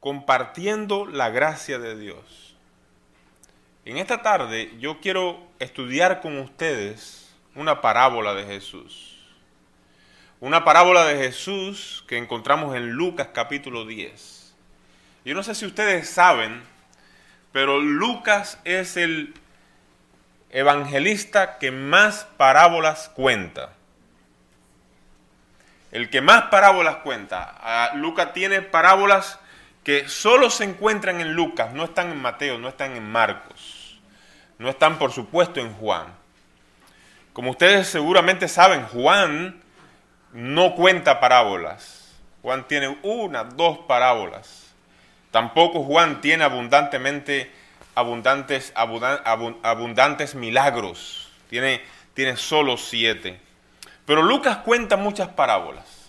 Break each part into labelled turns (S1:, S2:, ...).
S1: compartiendo la gracia de Dios. En esta tarde yo quiero estudiar con ustedes una parábola de Jesús. Una parábola de Jesús que encontramos en Lucas capítulo 10. Yo no sé si ustedes saben, pero Lucas es el evangelista que más parábolas cuenta. El que más parábolas cuenta. Ah, Lucas tiene parábolas que solo se encuentran en Lucas, no están en Mateo, no están en Marcos, no están por supuesto en Juan. Como ustedes seguramente saben, Juan no cuenta parábolas. Juan tiene una, dos parábolas. Tampoco Juan tiene abundantemente abundantes, abundantes milagros. Tiene, tiene solo siete. Pero Lucas cuenta muchas parábolas.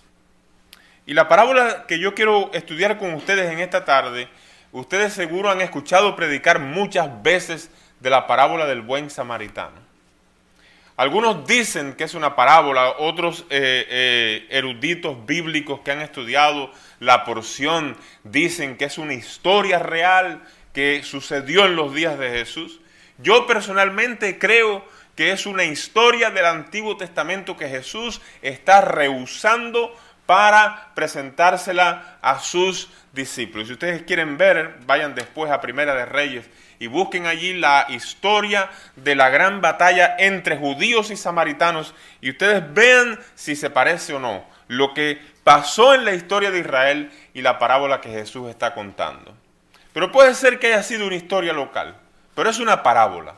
S1: Y la parábola que yo quiero estudiar con ustedes en esta tarde, ustedes seguro han escuchado predicar muchas veces de la parábola del buen samaritano. Algunos dicen que es una parábola, otros eh, eh, eruditos bíblicos que han estudiado la porción dicen que es una historia real que sucedió en los días de Jesús. Yo personalmente creo que es una historia del Antiguo Testamento que Jesús está rehusando para presentársela a sus discípulos. Si ustedes quieren ver, vayan después a Primera de Reyes y busquen allí la historia de la gran batalla entre judíos y samaritanos y ustedes vean si se parece o no lo que pasó en la historia de Israel y la parábola que Jesús está contando. Pero puede ser que haya sido una historia local, pero es una parábola.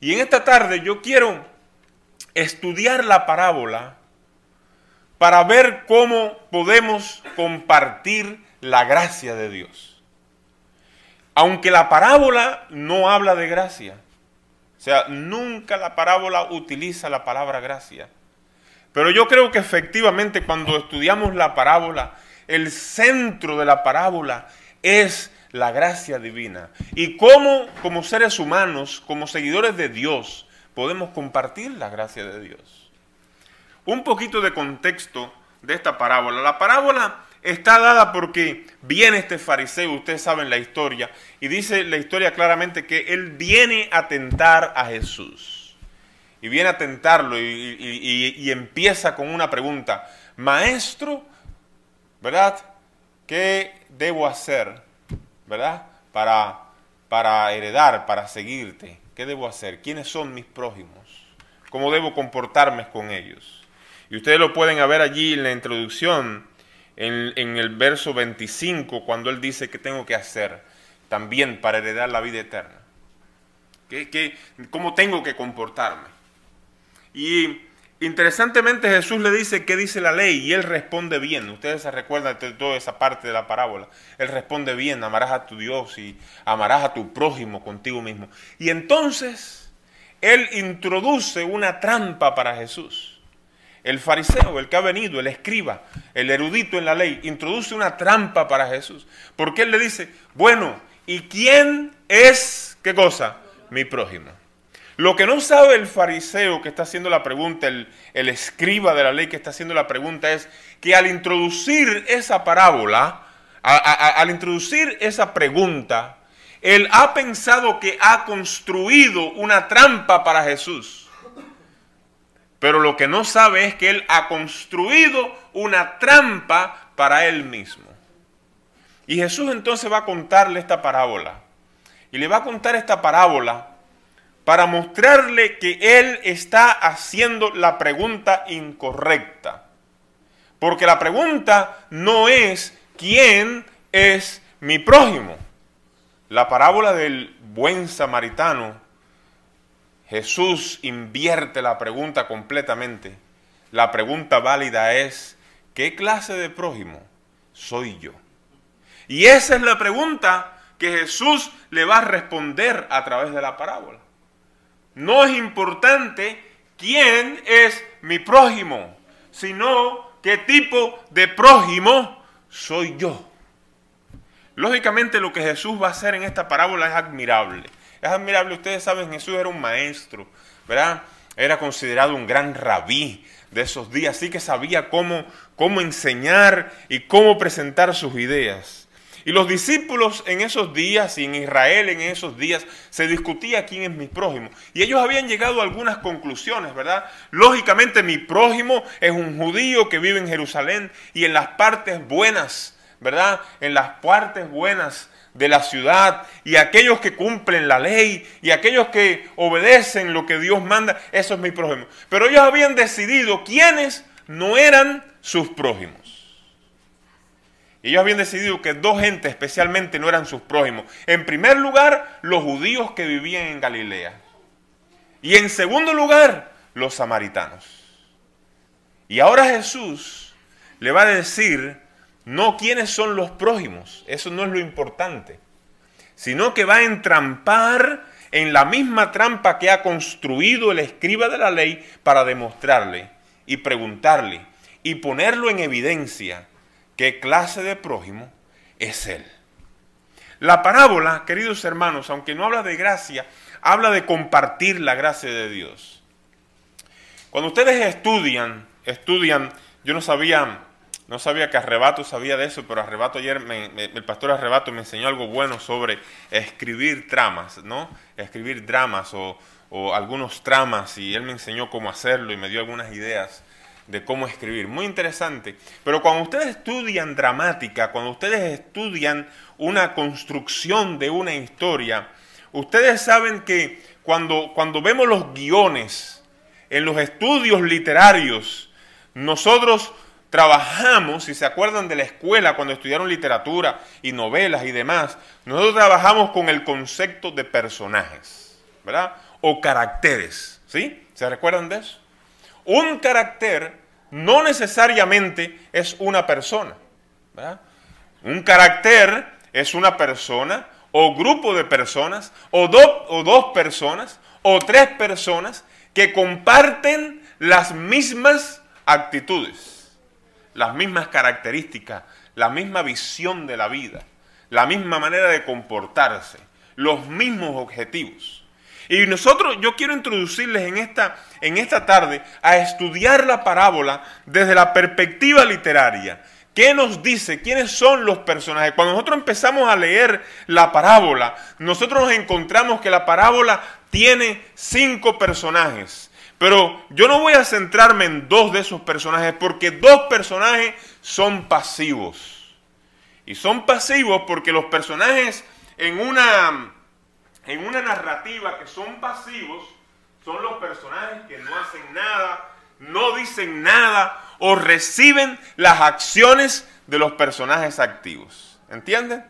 S1: Y en esta tarde yo quiero estudiar la parábola para ver cómo podemos compartir la gracia de Dios. Aunque la parábola no habla de gracia, o sea, nunca la parábola utiliza la palabra gracia. Pero yo creo que efectivamente cuando estudiamos la parábola, el centro de la parábola es la gracia divina. Y cómo como seres humanos, como seguidores de Dios, podemos compartir la gracia de Dios un poquito de contexto de esta parábola. La parábola está dada porque viene este fariseo, ustedes saben la historia, y dice la historia claramente que él viene a tentar a Jesús. Y viene a tentarlo y, empieza con una pregunta. Maestro, ¿verdad? ¿Qué debo hacer? ¿Verdad? Para, para heredar, para seguirte. ¿Qué debo hacer? ¿Quiénes son mis prójimos? ¿Cómo debo comportarme con ellos? Y ustedes lo pueden ver allí en la introducción, en, el verso 25, cuando él dice que tengo que hacer también para heredar la vida eterna. cómo tengo que comportarme? Y interesantemente Jesús le dice qué dice la ley y él responde bien. Ustedes se recuerdan de toda esa parte de la parábola. Él responde bien, amarás a tu Dios y amarás a tu prójimo contigo mismo. Y entonces él introduce una trampa para Jesús. El fariseo, el que ha venido, el escriba, el erudito en la ley, introduce una trampa para Jesús. Porque él le dice, bueno, ¿y quién es qué cosa? Mi prójimo. Lo que no sabe el fariseo que está haciendo la pregunta, el, escriba de la ley que está haciendo la pregunta es que al introducir esa parábola, al introducir esa pregunta, él ha pensado que ha construido una trampa para Jesús. Pero lo que no sabe es que él ha construido una trampa para él mismo. Y Jesús entonces va a contarle esta parábola. Y le va a contar esta parábola para mostrarle que él está haciendo la pregunta incorrecta. Porque la pregunta no es quién es mi prójimo. La parábola del buen samaritano Jesús invierte la pregunta completamente. La pregunta válida es, ¿qué clase de prójimo soy yo? Y esa es la pregunta que Jesús le va a responder a través de la parábola. No es importante quién es mi prójimo, sino qué tipo de prójimo soy yo. Lógicamente lo que Jesús va a hacer en esta parábola es admirable es admirable, ustedes saben, Jesús era un maestro, ¿verdad? Era considerado un gran rabí de esos días, así que sabía cómo, cómo enseñar y cómo presentar sus ideas. Y los discípulos en esos días y en Israel en esos días se discutía quién es mi prójimo. Y ellos habían llegado a algunas conclusiones, ¿verdad? Lógicamente mi prójimo es un judío que vive en Jerusalén y en las partes buenas, ¿verdad? En las partes buenas de la ciudad y aquellos que cumplen la ley y aquellos que obedecen lo que Dios manda, eso es mi prójimo. Pero ellos habían decidido quiénes no eran sus prójimos. Ellos habían decidido que dos gentes especialmente no eran sus prójimos. En primer lugar, los judíos que vivían en Galilea. Y en segundo lugar, los samaritanos. Y ahora Jesús le va a decir no quiénes son los prójimos, eso no es lo importante, sino que va a entrampar en la misma trampa que ha construido el escriba de la ley para demostrarle y preguntarle y ponerlo en evidencia qué clase de prójimo es él. La parábola, queridos hermanos, aunque no habla de gracia, habla de compartir la gracia de Dios. Cuando ustedes estudian, estudian, yo no sabía no sabía que Arrebato sabía de eso, pero Arrebato ayer, el pastor Arrebato me enseñó algo bueno sobre escribir tramas, ¿no? Escribir dramas o, algunos tramas y él me enseñó cómo hacerlo y me dio algunas ideas de cómo escribir. Muy interesante. Pero cuando ustedes estudian dramática, cuando ustedes estudian una construcción de una historia, ustedes saben que cuando, cuando vemos los guiones en los estudios literarios, nosotros trabajamos, si se acuerdan de la escuela cuando estudiaron literatura y novelas y demás, nosotros trabajamos con el concepto de personajes, ¿verdad? O caracteres, ¿sí? ¿Se recuerdan de eso? Un carácter no necesariamente es una persona, ¿verdad? Un carácter es una persona o grupo de personas o, dos o dos personas o tres personas que comparten las mismas actitudes las mismas características, la misma visión de la vida, la misma manera de comportarse, los mismos objetivos. Y nosotros, yo quiero introducirles en esta, en esta tarde a estudiar la parábola desde la perspectiva literaria. ¿Qué nos dice? ¿Quiénes son los personajes? Cuando nosotros empezamos a leer la parábola, nosotros nos encontramos que la parábola tiene cinco personajes pero yo no voy a centrarme en dos de esos personajes porque dos personajes son pasivos. Y son pasivos porque los personajes en una, en una narrativa que son pasivos son los personajes que no hacen nada, no dicen nada o reciben las acciones de los personajes activos. ¿Entienden?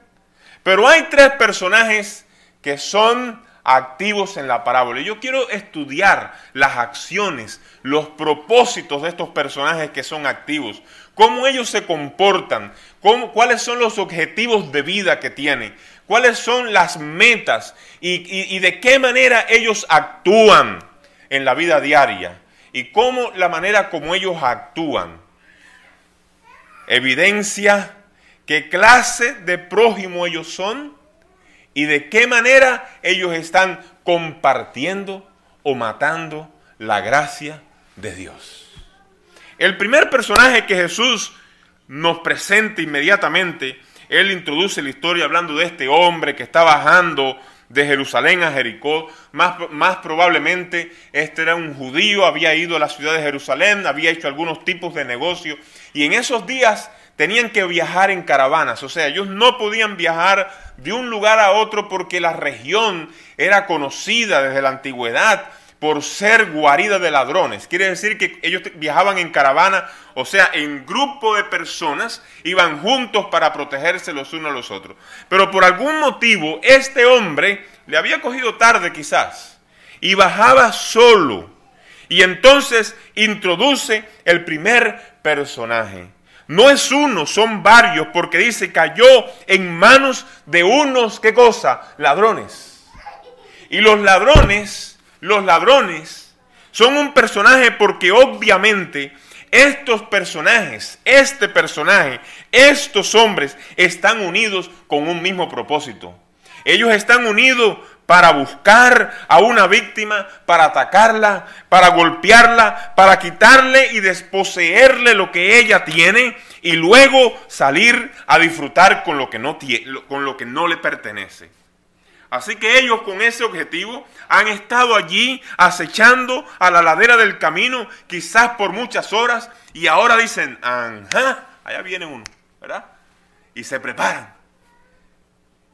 S1: Pero hay tres personajes que son activos en la parábola. yo quiero estudiar las acciones, los propósitos de estos personajes que son activos, cómo ellos se comportan, cuáles son los objetivos de vida que tienen, cuáles son las metas y, y de qué manera ellos actúan en la vida diaria y cómo la manera como ellos actúan evidencia qué clase de prójimo ellos son y de qué manera ellos están compartiendo o matando la gracia de Dios. El primer personaje que Jesús nos presenta inmediatamente, él introduce la historia hablando de este hombre que está bajando de Jerusalén a Jericó. Más, más, probablemente este era un judío, había ido a la ciudad de Jerusalén, había hecho algunos tipos de negocios. Y en esos días tenían que viajar en caravanas, o sea, ellos no podían viajar de un lugar a otro porque la región era conocida desde la antigüedad por ser guarida de ladrones. Quiere decir que ellos viajaban en caravana, o sea, en grupo de personas, iban juntos para protegerse los unos a los otros. Pero por algún motivo, este hombre le había cogido tarde quizás y bajaba solo. Y entonces introduce el primer personaje. No es uno, son varios, porque dice, cayó en manos de unos, ¿qué cosa? Ladrones. Y los ladrones, los ladrones, son un personaje porque obviamente estos personajes, este personaje, estos hombres están unidos con un mismo propósito. Ellos están unidos para buscar a una víctima, para atacarla, para golpearla, para quitarle y desposeerle lo que ella tiene y luego salir a disfrutar con lo que no, con lo que no le pertenece. Así que ellos con ese objetivo han estado allí acechando a la ladera del camino, quizás por muchas horas, y ahora dicen, ajá, allá viene uno, ¿verdad? Y se preparan.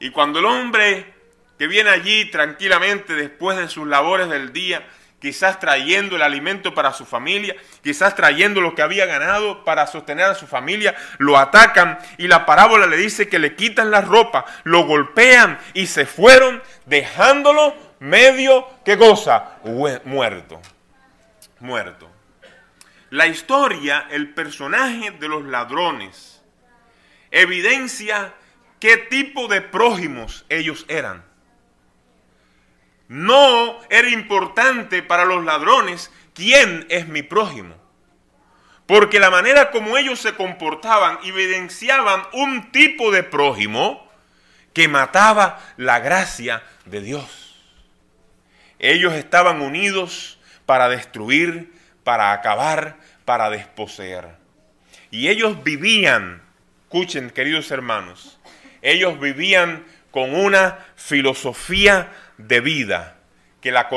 S1: Y cuando el hombre que viene allí tranquilamente después de sus labores del día, quizás trayendo el alimento para su familia, quizás trayendo lo que había ganado para sostener a su familia, lo atacan y la parábola le dice que le quitan la ropa, lo golpean y se fueron dejándolo medio, que cosa? Muerto, muerto. La historia, el personaje de los ladrones, evidencia qué tipo de prójimos ellos eran. No era importante para los ladrones quién es mi prójimo. Porque la manera como ellos se comportaban evidenciaban un tipo de prójimo que mataba la gracia de Dios. Ellos estaban unidos para destruir, para acabar, para desposeer. Y ellos vivían, escuchen queridos hermanos, ellos vivían con una filosofía de vida que la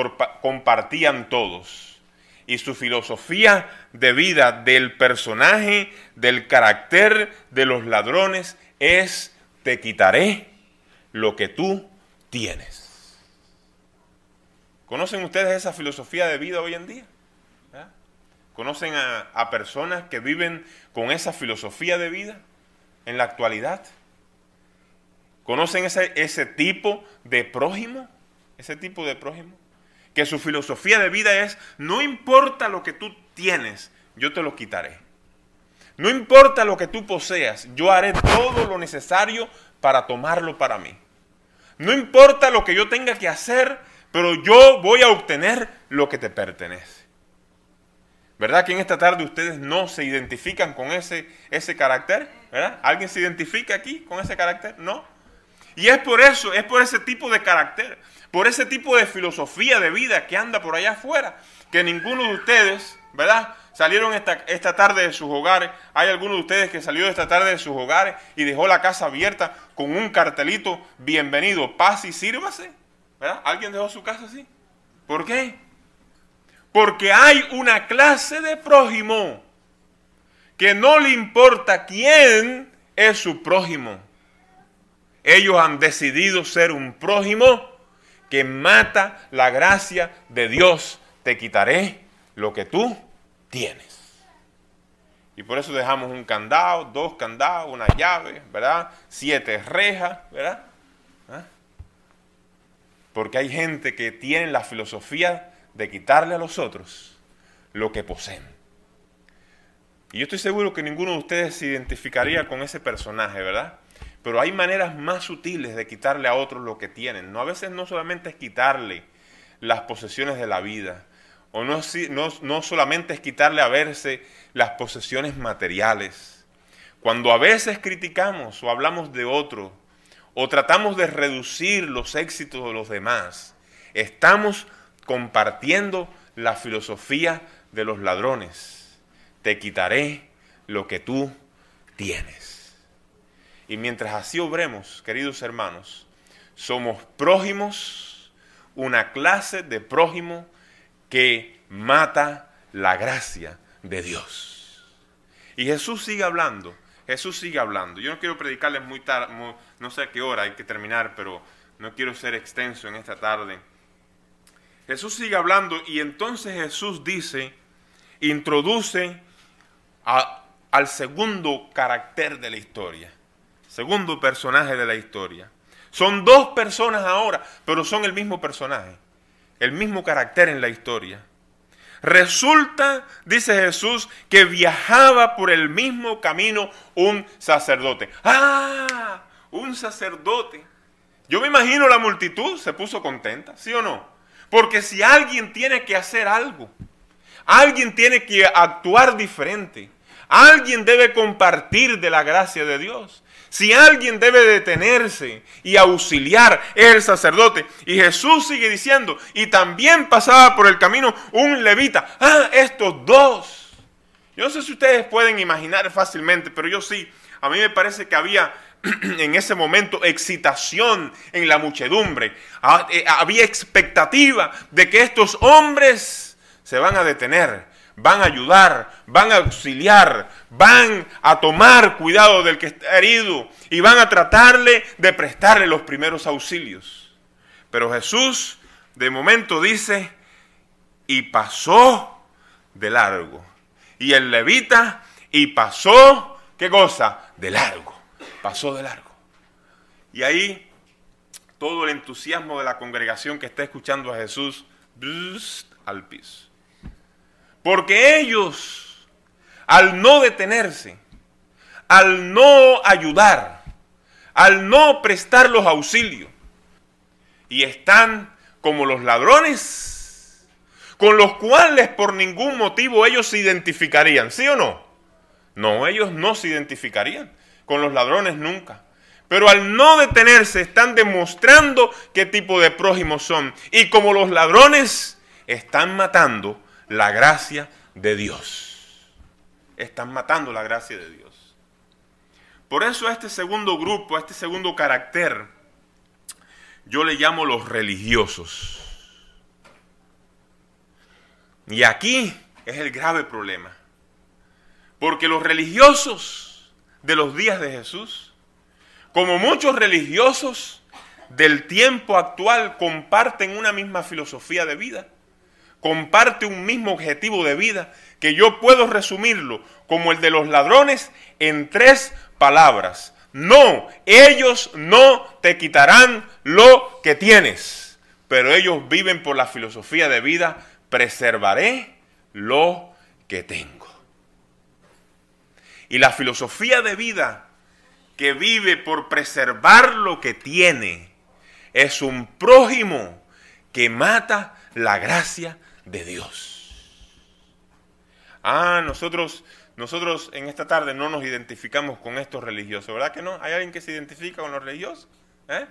S1: compartían todos. Y su filosofía de vida del personaje, del carácter de los ladrones es, te quitaré lo que tú tienes. ¿Conocen ustedes esa filosofía de vida hoy en día? ¿Ah? ¿Conocen a, personas que viven con esa filosofía de vida en la actualidad? ¿Conocen ese, tipo de prójimo? ese tipo de prójimo, que su filosofía de vida es, no importa lo que tú tienes, yo te lo quitaré. No importa lo que tú poseas, yo haré todo lo necesario para tomarlo para mí. No importa lo que yo tenga que hacer, pero yo voy a obtener lo que te pertenece. ¿Verdad que en esta tarde ustedes no se identifican con ese, ese carácter? ¿Verdad? ¿Alguien se identifica aquí con ese carácter? No. Y es por eso, es por ese tipo de carácter, por ese tipo de filosofía de vida que anda por allá afuera, que ninguno de ustedes, ¿verdad? Salieron esta, esta tarde de sus hogares. Hay alguno de ustedes que salió esta tarde de sus hogares y dejó la casa abierta con un cartelito, bienvenido, paz y sírvase. ¿Verdad? ¿Alguien dejó su casa así? ¿Por qué? Porque hay una clase de prójimo que no le importa quién es su prójimo. Ellos han decidido ser un prójimo que mata la gracia de Dios. Te quitaré lo que tú tienes. Y por eso dejamos un candado, dos candados, una llave, ¿verdad? Siete rejas, ¿verdad? ¿Ah? Porque hay gente que tiene la filosofía de quitarle a los otros lo que poseen. Y yo estoy seguro que ninguno de ustedes se identificaría con ese personaje, ¿verdad? Pero hay maneras más sutiles de quitarle a otros lo que tienen. No, a veces no solamente es quitarle las posesiones de la vida, o no, no, no solamente es quitarle a verse las posesiones materiales. Cuando a veces criticamos o hablamos de otro, o tratamos de reducir los éxitos de los demás, estamos compartiendo la filosofía de los ladrones. Te quitaré lo que tú tienes. Y mientras así obremos, queridos hermanos, somos prójimos, una clase de prójimo que mata la gracia de Dios. Y Jesús sigue hablando, Jesús sigue hablando. Yo no quiero predicarles muy tarde, no sé a qué hora hay que terminar, pero no quiero ser extenso en esta tarde. Jesús sigue hablando y entonces Jesús dice, introduce al segundo carácter de la historia segundo personaje de la historia. Son dos personas ahora, pero son el mismo personaje, el mismo carácter en la historia. Resulta, dice Jesús, que viajaba por el mismo camino un sacerdote. ¡Ah! Un sacerdote. Yo me imagino la multitud se puso contenta, ¿sí o no? Porque si alguien tiene que hacer algo, alguien tiene que actuar diferente, Alguien debe compartir de la gracia de Dios. Si alguien debe detenerse y auxiliar, es el sacerdote. Y Jesús sigue diciendo, y también pasaba por el camino un levita. Ah, estos dos. Yo no sé si ustedes pueden imaginar fácilmente, pero yo sí. A mí me parece que había en ese momento excitación en la muchedumbre. Ah, eh, había expectativa de que estos hombres se van a detener van a ayudar, van a auxiliar, van a tomar cuidado del que está herido y van a tratarle de prestarle los primeros auxilios. Pero Jesús de momento dice, y pasó de largo. Y el levita, y pasó, ¿qué cosa? De largo. Pasó de largo. Y ahí todo el entusiasmo de la congregación que está escuchando a Jesús al piso. Porque ellos, al no detenerse, al no ayudar, al no prestar los auxilios, y están como los ladrones, con los cuales por ningún motivo ellos se identificarían, ¿sí o no? No, ellos no se identificarían con los ladrones nunca. Pero al no detenerse están demostrando qué tipo de prójimos son. Y como los ladrones están matando la gracia de Dios. Están matando la gracia de Dios. Por eso a este segundo grupo, a este segundo carácter, yo le llamo los religiosos. Y aquí es el grave problema. Porque los religiosos de los días de Jesús, como muchos religiosos del tiempo actual, comparten una misma filosofía de vida comparte un mismo objetivo de vida que yo puedo resumirlo como el de los ladrones en tres palabras. No, ellos no te quitarán lo que tienes, pero ellos viven por la filosofía de vida, preservaré lo que tengo. Y la filosofía de vida que vive por preservar lo que tiene es un prójimo que mata la gracia de Dios. Ah, nosotros, nosotros en esta tarde no nos identificamos con estos religiosos, ¿verdad que no? ¿Hay alguien que se identifica con los religiosos? ¿Eh?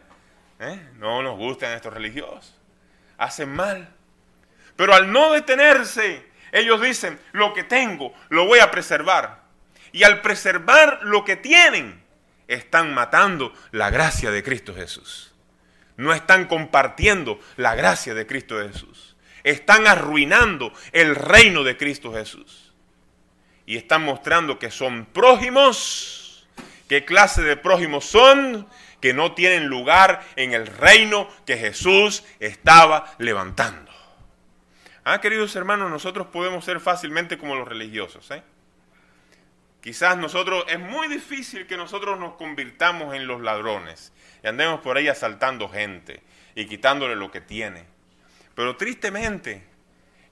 S1: ¿Eh? No nos gustan estos religiosos. Hacen mal. Pero al no detenerse, ellos dicen, lo que tengo, lo voy a preservar. Y al preservar lo que tienen, están matando la gracia de Cristo Jesús. No están compartiendo la gracia de Cristo Jesús están arruinando el reino de Cristo Jesús. Y están mostrando que son prójimos. ¿Qué clase de prójimos son? Que no tienen lugar en el reino que Jesús estaba levantando. Ah, queridos hermanos, nosotros podemos ser fácilmente como los religiosos. ¿eh? Quizás nosotros, es muy difícil que nosotros nos convirtamos en los ladrones y andemos por ahí asaltando gente y quitándole lo que tiene. Pero tristemente,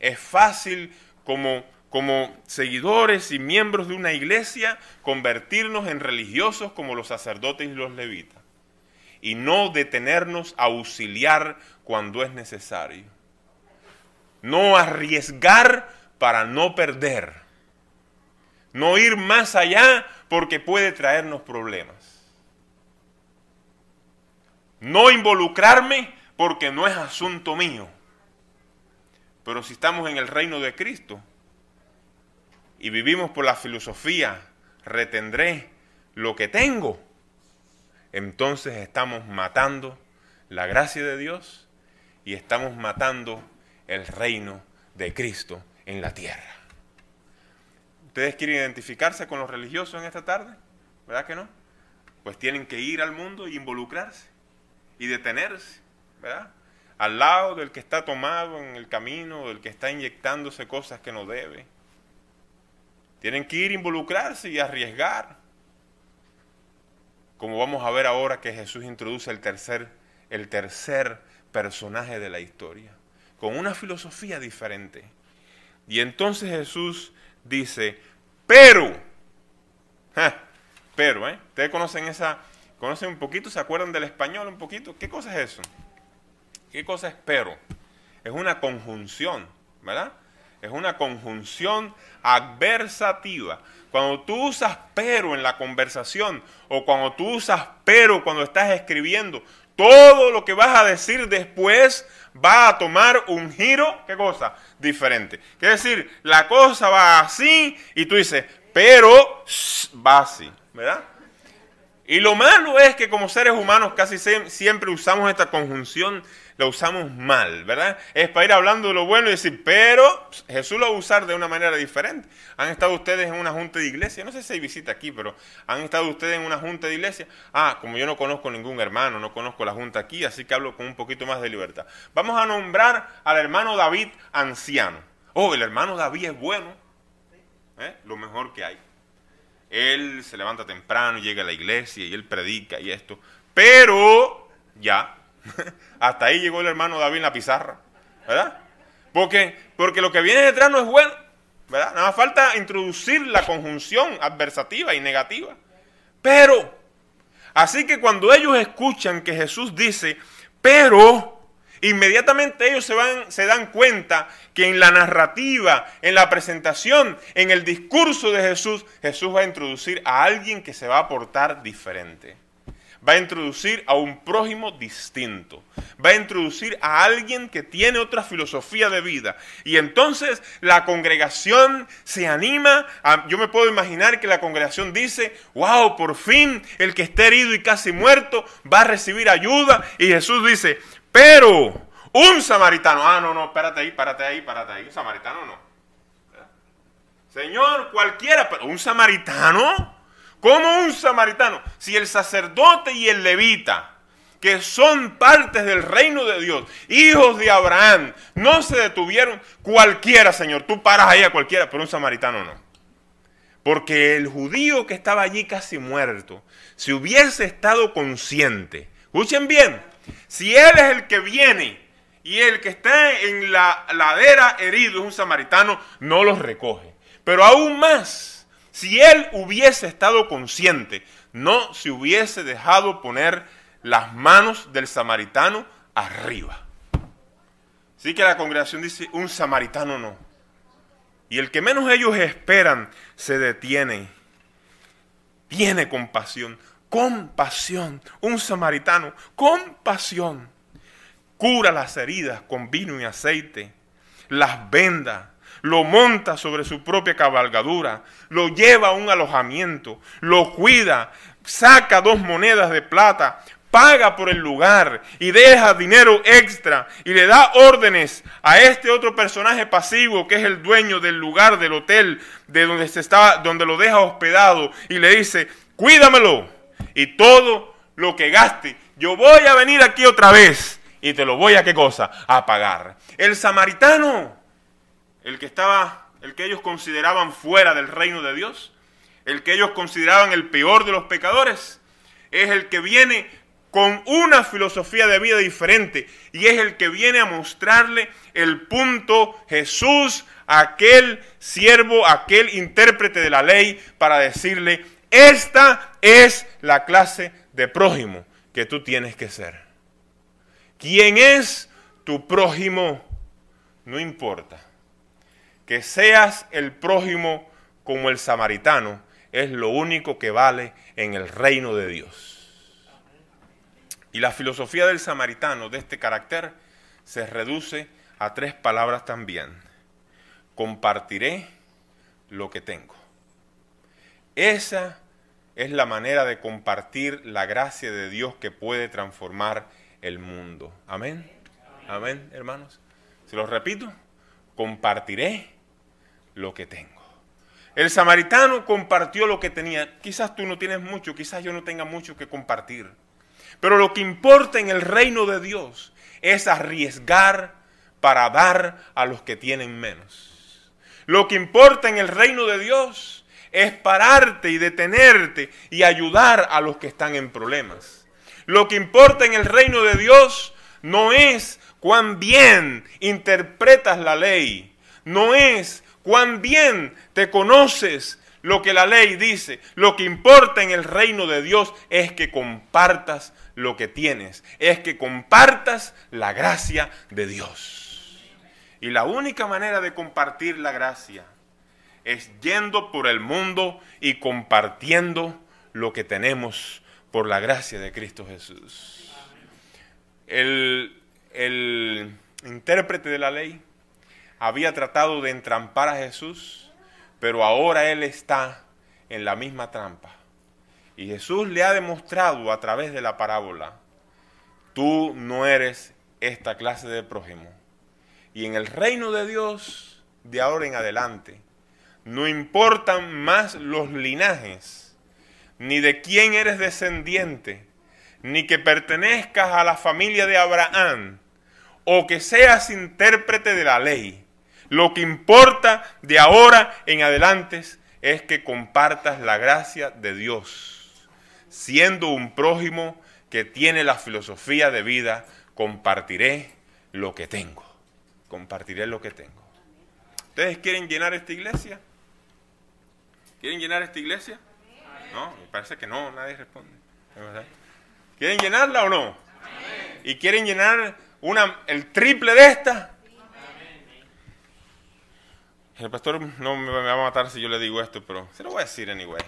S1: es fácil como, como seguidores y miembros de una iglesia convertirnos en religiosos como los sacerdotes y los levitas. Y no detenernos a auxiliar cuando es necesario. No arriesgar para no perder. No ir más allá porque puede traernos problemas. No involucrarme porque no es asunto mío. Pero si estamos en el reino de Cristo y vivimos por la filosofía, retendré lo que tengo, entonces estamos matando la gracia de Dios y estamos matando el reino de Cristo en la tierra. ¿Ustedes quieren identificarse con los religiosos en esta tarde? ¿Verdad que no? Pues tienen que ir al mundo y e involucrarse y detenerse, ¿verdad? al lado del que está tomado en el camino, del que está inyectándose cosas que no debe. Tienen que ir involucrarse y arriesgar. Como vamos a ver ahora que Jesús introduce el tercer, el tercer personaje de la historia, con una filosofía diferente. Y entonces Jesús dice, pero, pero, ¿eh? Ustedes conocen esa, conocen un poquito, se acuerdan del español un poquito, ¿qué cosa es eso? ¿Qué cosa es pero? Es una conjunción, ¿verdad? Es una conjunción adversativa. Cuando tú usas pero en la conversación o cuando tú usas pero cuando estás escribiendo, todo lo que vas a decir después va a tomar un giro, ¿qué cosa? Diferente. Quiere decir, la cosa va así y tú dices, pero va así, ¿verdad? Y lo malo es que como seres humanos casi siempre usamos esta conjunción lo usamos mal, ¿verdad? Es para ir hablando de lo bueno y decir, pero Jesús lo va a usar de una manera diferente. Han estado ustedes en una junta de iglesia, no sé si hay visita aquí, pero han estado ustedes en una junta de iglesia. Ah, como yo no conozco ningún hermano, no conozco la junta aquí, así que hablo con un poquito más de libertad. Vamos a nombrar al hermano David anciano. Oh, el hermano David es bueno, ¿eh? lo mejor que hay. Él se levanta temprano, llega a la iglesia y él predica y esto. Pero ya Hasta ahí llegó el hermano David en la pizarra, ¿verdad? Porque, porque lo que viene detrás no es bueno, ¿verdad? Nada más falta introducir la conjunción adversativa y negativa. Pero, así que cuando ellos escuchan que Jesús dice, pero, inmediatamente ellos se, van, se dan cuenta que en la narrativa, en la presentación, en el discurso de Jesús, Jesús va a introducir a alguien que se va a portar diferente va a introducir a un prójimo distinto, va a introducir a alguien que tiene otra filosofía de vida. Y entonces la congregación se anima, yo me puedo imaginar que la congregación dice, wow, por fin el que esté herido y casi muerto va a recibir ayuda. Y Jesús dice, pero un samaritano, ah, no, no, Espérate ahí, párate ahí, párate ahí, un samaritano no. Señor, cualquiera, pero un samaritano como un samaritano, si el sacerdote y el levita, que son partes del reino de Dios, hijos de Abraham, no se detuvieron, cualquiera, Señor, tú paras ahí a cualquiera, pero un samaritano no. Porque el judío que estaba allí casi muerto, si hubiese estado consciente, escuchen bien, si él es el que viene y el que está en la ladera herido es un samaritano, no los recoge. Pero aún más, si él hubiese estado consciente, no se hubiese dejado poner las manos del samaritano arriba. Así que la congregación dice, un samaritano no. Y el que menos ellos esperan se detiene. Tiene compasión, compasión. Un samaritano, compasión. Cura las heridas con vino y aceite. Las venda lo monta sobre su propia cabalgadura, lo lleva a un alojamiento, lo cuida, saca dos monedas de plata, paga por el lugar y deja dinero extra y le da órdenes a este otro personaje pasivo que es el dueño del lugar del hotel de donde se estaba, donde lo deja hospedado y le dice, "Cuídamelo y todo lo que gaste, yo voy a venir aquí otra vez y te lo voy a qué cosa? a pagar." El samaritano el que estaba, el que ellos consideraban fuera del reino de Dios, el que ellos consideraban el peor de los pecadores, es el que viene con una filosofía de vida diferente y es el que viene a mostrarle el punto Jesús, aquel siervo, aquel intérprete de la ley, para decirle, esta es la clase de prójimo que tú tienes que ser. ¿Quién es tu prójimo? No importa que seas el prójimo como el samaritano es lo único que vale en el reino de Dios. Y la filosofía del samaritano de este carácter se reduce a tres palabras también. Compartiré lo que tengo. Esa es la manera de compartir la gracia de Dios que puede transformar el mundo. Amén. Amén, hermanos. Se los repito. Compartiré lo que tengo. El samaritano compartió lo que tenía. Quizás tú no tienes mucho, quizás yo no tenga mucho que compartir. Pero lo que importa en el reino de Dios es arriesgar para dar a los que tienen menos. Lo que importa en el reino de Dios es pararte y detenerte y ayudar a los que están en problemas. Lo que importa en el reino de Dios no es cuán bien interpretas la ley, no es cuán bien te conoces lo que la ley dice. Lo que importa en el reino de Dios es que compartas lo que tienes, es que compartas la gracia de Dios. Y la única manera de compartir la gracia es yendo por el mundo y compartiendo lo que tenemos por la gracia de Cristo Jesús. El, el intérprete de la ley había tratado de entrampar a Jesús, pero ahora él está en la misma trampa. Y Jesús le ha demostrado a través de la parábola, tú no eres esta clase de prójimo. Y en el reino de Dios, de ahora en adelante, no importan más los linajes, ni de quién eres descendiente, ni que pertenezcas a la familia de Abraham, o que seas intérprete de la ley. Lo que importa de ahora en adelante es que compartas la gracia de Dios, siendo un prójimo que tiene la filosofía de vida, compartiré lo que tengo, compartiré lo que tengo. ¿Ustedes quieren llenar esta iglesia? ¿Quieren llenar esta iglesia? No, me parece que no, nadie responde. ¿Quieren llenarla o no? ¿Y quieren llenar una, el triple de esta? El pastor no me va a matar si yo le digo esto, pero se lo voy a decir anyway.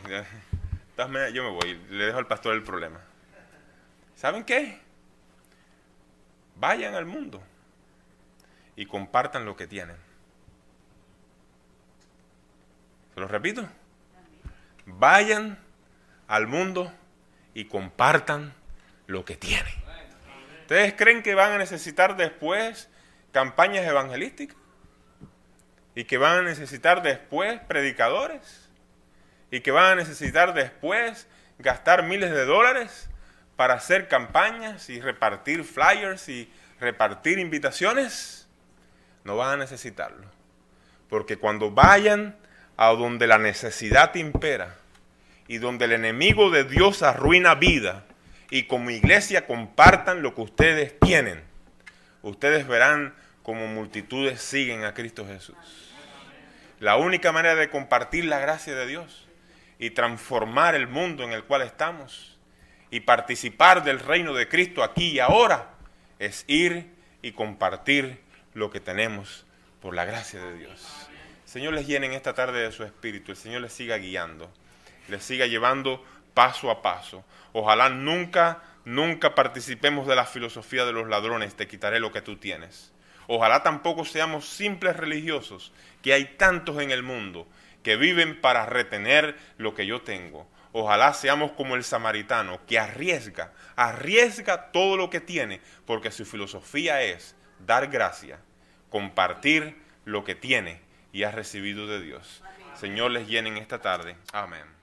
S1: yo me voy, le dejo al pastor el problema. ¿Saben qué? Vayan al mundo y compartan lo que tienen. Se lo repito. Vayan al mundo y compartan lo que tienen. ¿Ustedes creen que van a necesitar después campañas evangelísticas? y que van a necesitar después predicadores y que van a necesitar después gastar miles de dólares para hacer campañas y repartir flyers y repartir invitaciones, no van a necesitarlo. Porque cuando vayan a donde la necesidad impera y donde el enemigo de Dios arruina vida y como iglesia compartan lo que ustedes tienen, ustedes verán como multitudes siguen a Cristo Jesús. La única manera de compartir la gracia de Dios y transformar el mundo en el cual estamos y participar del reino de Cristo aquí y ahora es ir y compartir lo que tenemos por la gracia de Dios. Señor les llene esta tarde de su espíritu, el Señor les siga guiando, les siga llevando paso a paso. Ojalá nunca, nunca participemos de la filosofía de los ladrones, te quitaré lo que tú tienes Ojalá tampoco seamos simples religiosos, que hay tantos en el mundo que viven para retener lo que yo tengo. Ojalá seamos como el samaritano, que arriesga, arriesga todo lo que tiene, porque su filosofía es dar gracia, compartir lo que tiene y ha recibido de Dios. Señor, les llenen esta tarde. Amén.